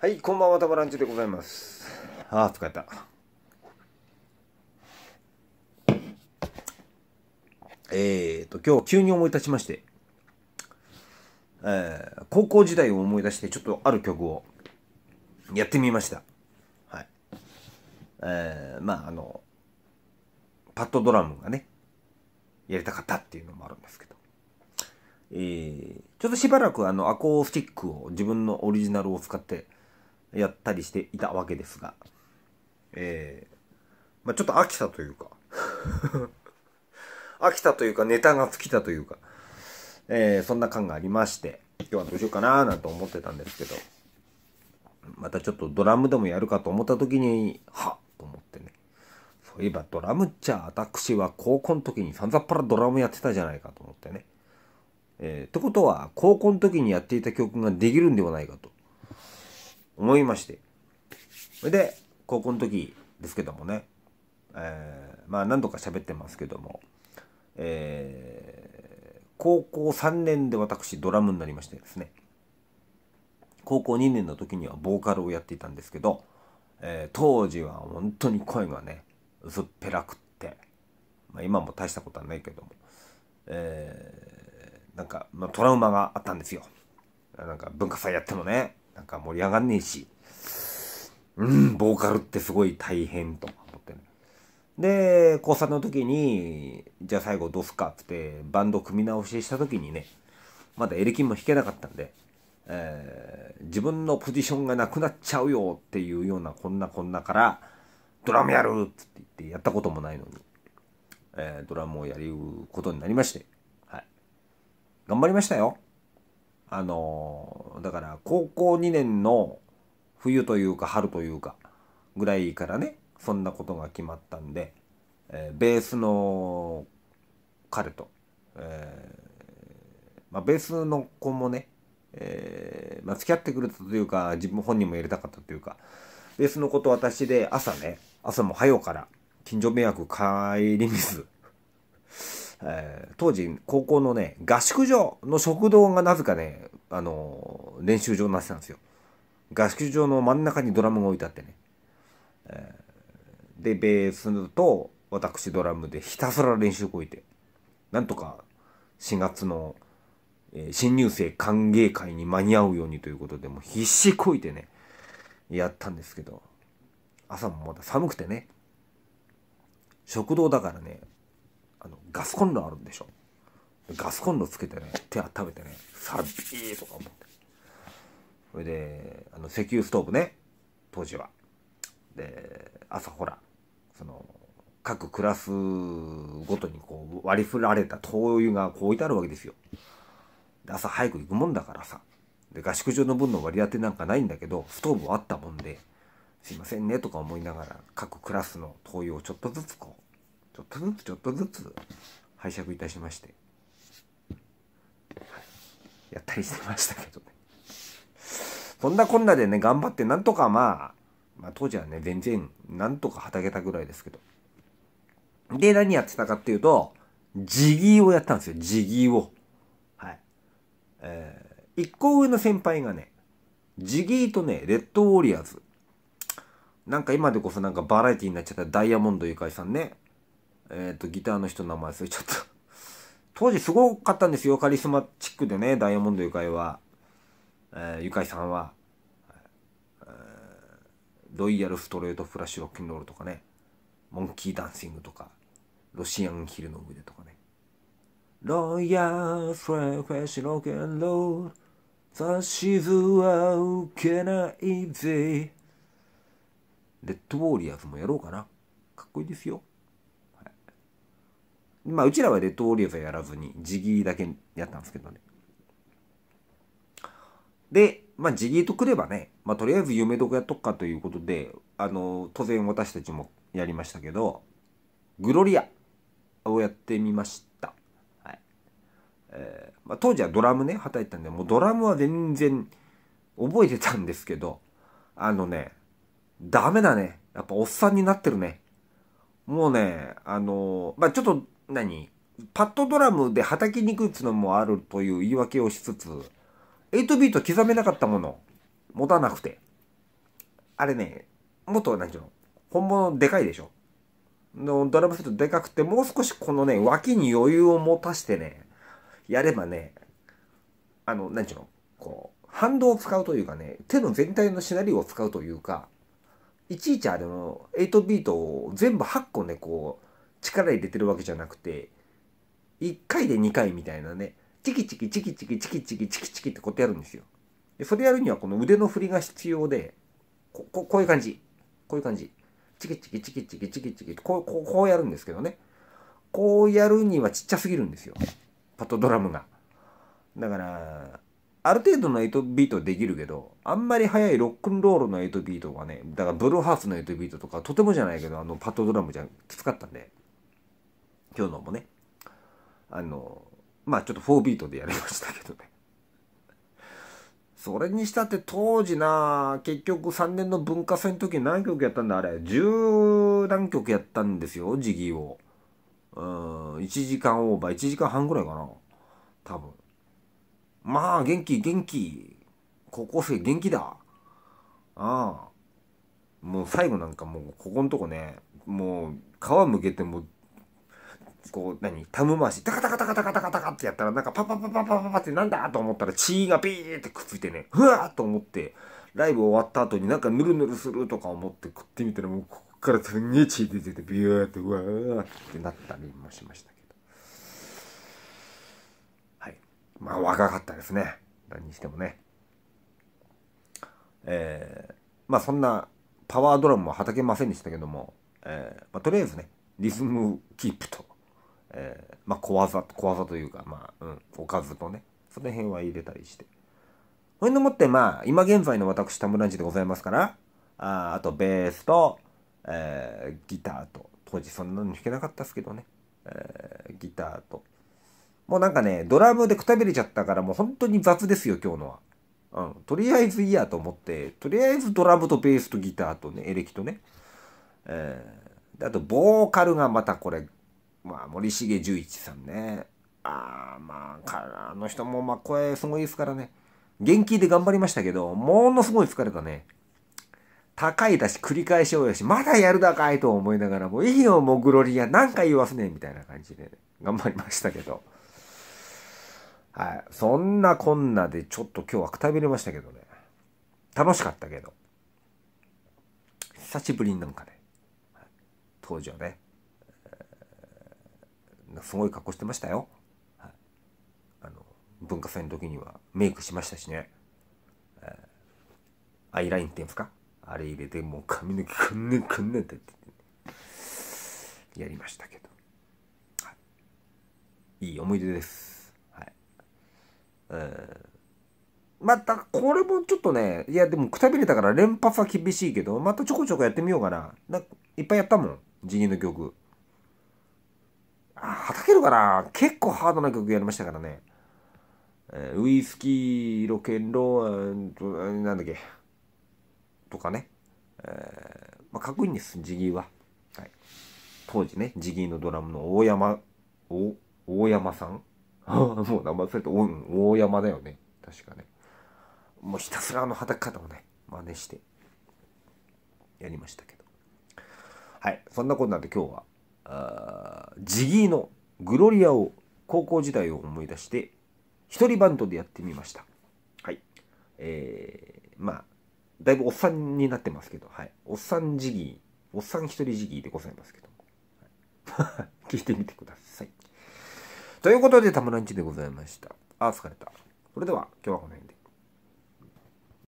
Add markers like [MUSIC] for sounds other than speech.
はい、こんばんは、たバらんちでございます。ああ、疲れた。えーと、今日急に思い出しまして、えー、高校時代を思い出して、ちょっとある曲をやってみました。はい。えー、まあ、あの、パッドドラムがね、やりたかったっていうのもあるんですけど。えー、ちょっとしばらくあの、アコースティックを自分のオリジナルを使って、やったりしていたわけですが、えー、まあ、ちょっと飽きたというか [LAUGHS] 飽きたというか、ネタが尽きたというか、えー、そんな感がありまして、今日はどうしようかななんて思ってたんですけど、またちょっとドラムでもやるかと思った時に、はっと思ってね。そういえばドラムっちゃ私は高校の時にさんざっぱらドラムやってたじゃないかと思ってね。えー、ってことは、高校の時にやっていた曲ができるんではないかと。思いましてそれで高校の時ですけどもね、えー、まあ何度か喋ってますけども、えー、高校3年で私ドラムになりましてですね高校2年の時にはボーカルをやっていたんですけど、えー、当時は本当に声がね薄っぺらくって、まあ、今も大したことはないけども、えー、なんか、まあ、トラウマがあったんですよなんか文化祭やってもねなんか盛り上がんねえし、うん、ボーカルってすごい大変と思ってね。で、高3の時に、じゃあ最後どうすかって、バンド組み直しした時にね、まだエレキンも弾けなかったんで、えー、自分のポジションがなくなっちゃうよっていうようなこんなこんなから、ドラムやるっつって言ってやったこともないのに、えー、ドラムをやることになりまして、はい。頑張りましたよ。あのだから高校2年の冬というか春というかぐらいからねそんなことが決まったんで、えー、ベースの彼と、えー、まあ、ベースの子もね、えー、まあ、付き合ってくれたというか自分本人もやりたかったというかベースの子と私で朝ね朝も早うから近所迷惑帰り見ずえー、当時高校のね合宿場の食堂がなぜかね、あのー、練習場になってたんですよ合宿場の真ん中にドラムが置いてあってね、えー、でベースと私ドラムでひたすら練習こいてなんとか4月の、え新入生歓迎会に間に合うようにということでもう必死こいてねやったんですけど朝もまだ寒くてね食堂だからねのガスコンロあるんでしょガスコンロつけてね手温めてねサビーとか思ってそれであの石油ストーブね当時はで朝ほらその各クラスごとにこう割り振られた灯油がこう置いてあるわけですよで朝早く行くもんだからさで合宿所の分の割り当てなんかないんだけどストーブはあったもんですいませんねとか思いながら各クラスの灯油をちょっとずつこちょっとずつちょっとずつ拝借いたしまして、やったりしてましたけどねそんなこんなでね頑張ってなんとかまあまあ当時はね全然なんとかはたけたぐらいですけどで何やってたかっていうとジギーをやったんですよジギーをはいえー、一個上の先輩がねジギーとねレッドウォリアーズなんか今でこそなんかバラエティになっちゃったダイヤモンドゆかりさんね。えっ、ー、と、ギターの人の名前忘れちゃった。[LAUGHS] 当時すごかったんですよ、カリスマチックでね、ダイヤモンドゆかいは。えー、ゆかいさんは、えー、ロイヤルストレートフラッシュロッキンロールとかね、モンキーダンシングとか、ロシアンヒルの上でとかね。ロイヤルストレートフラッシュロッキンロール、指図は受けないぜ。レッドウォーリアーズもやろうかな。かっこいいですよ。まあ、うちらはレッドーリーブやらずに、ジギーだけやったんですけどね。で、まあ、ジギーとくればね、まあ、とりあえず夢どこやっとくかということで、あの、当然私たちもやりましたけど、グロリアをやってみました。はい。えー、まあ、当時はドラムね、はたいたんで、もうドラムは全然覚えてたんですけど、あのね、ダメだね。やっぱおっさんになってるね。もうね、あのー、まあ、ちょっと何パッドドラムで叩きにくいつのもあるという言い訳をしつつ、8ビート刻めなかったもの、持たなくて。あれね、もっと何ちゅうの本物でかいでしょのドラムセットでかくて、もう少しこのね、脇に余裕を持たしてね、やればね、あの、何ちゅうのこう、反動を使うというかね、手の全体のシナリオを使うというか、いちいちあれの8ビートを全部8個ね、こう、力入れてるわけじゃなくて1回で2回みたいなねチキチキチキチキチキチキチキチキってことやるんですよでそれやるにはこの腕の振りが必要でこここういう感じこういう感じチキチキチキチキチキチキこうこうこうやるんですけどねこうやるにはちっちゃすぎるんですよパトドラムがだからある程度の8ビートできるけど、あんまり速いロックンロールの8ビートがね、だからブルーハーツの8ビートとか、とてもじゃないけど、あのパッドドラムじゃきつかったんで、今日のもねあのまあちょっと4ビートでやりましたけどねそれにしたって当時な結局3年の文化祭の時何曲やったんだあれ十何曲やったんですよジギーをうん1時間オーバー1時間半ぐらいかな多分まあ元気元気高校生元気だああもう最後なんかもうここんとこねもう皮むけてもうこう、何タム回し、タカタカタカタカタカタカってやったら、なんかパパパパパパパってなんだと思ったら血がビーってくっついてね、ふわーと思って、ライブ終わった後になんかヌルヌルするとか思って食ってみたら、もうこっからすんげえ血出てて、ビューってうわーってなったりもしましたけど。はい。まあ若かったですね。何にしてもね。えー、まあそんなパワードラムははたけませんでしたけども、えーまあ、とりあえずね、リズムキープと。えー、まあ小技、小技というか、まあ、うん、おかずとね、その辺は入れたりして。こうのもって、まあ、今現在の私、田村んちでございますから、ああと、ベースと、えー、ギターと、当時そんなの弾けなかったっすけどね、えー、ギターと。もうなんかね、ドラムでくたびれちゃったから、もう本当に雑ですよ、今日のは。うん、とりあえずいいやと思って、とりあえずドラムとベースとギターとね、エレキとね、えー、であとボーカルがまたこれ、まあ、森重十一さんね。ああ、まあ、あの人も、まあ、声すごいですからね。元気で頑張りましたけど、ものすごい疲れたね。高いだし、繰り返し多いし、まだやるだかいと思いながら、もういいよ、もうグロリア、何回言わすねみたいな感じで、ね、頑張りましたけど。はい。そんなこんなで、ちょっと今日はくたびれましたけどね。楽しかったけど。久しぶりになんかね、登場ね。すごい格好してましたよ。はい、あの文化祭の時にはメイクしましたしね。えー、アイラインって言うんですかあれ入れてもう髪の毛くんねんくんねんってって、ね、やりましたけど、はい、いい思い出です。はいえー、またこれもちょっとねいやでもくたびれたから連発は厳しいけどまたちょこちょこやってみようかななんかいっぱいやったもん辞任の曲。はたけるかな結構ハードな曲やりましたからね。えウイスキー、ロケンロー、なんだっけ。とかね。えまあ、かっこいいんです、ジギーは。はい、当時ね、ジギーのドラムの大山、お大山さん [LAUGHS] もう名前忘れて、大山だよね。確かね。もうひたすらあの叩き方をね、真似して、やりましたけど。はい。そんなことなんで今日はあジギーのグロリアを高校時代を思い出して一人バンドでやってみましたはいえー、まあだいぶおっさんになってますけど、はい、おっさんジギーおっさん一人ジギーでございますけど、はい、[LAUGHS] 聞いてみてくださいということでたまらんちでございましたあ疲れたそれでは今日はこの辺で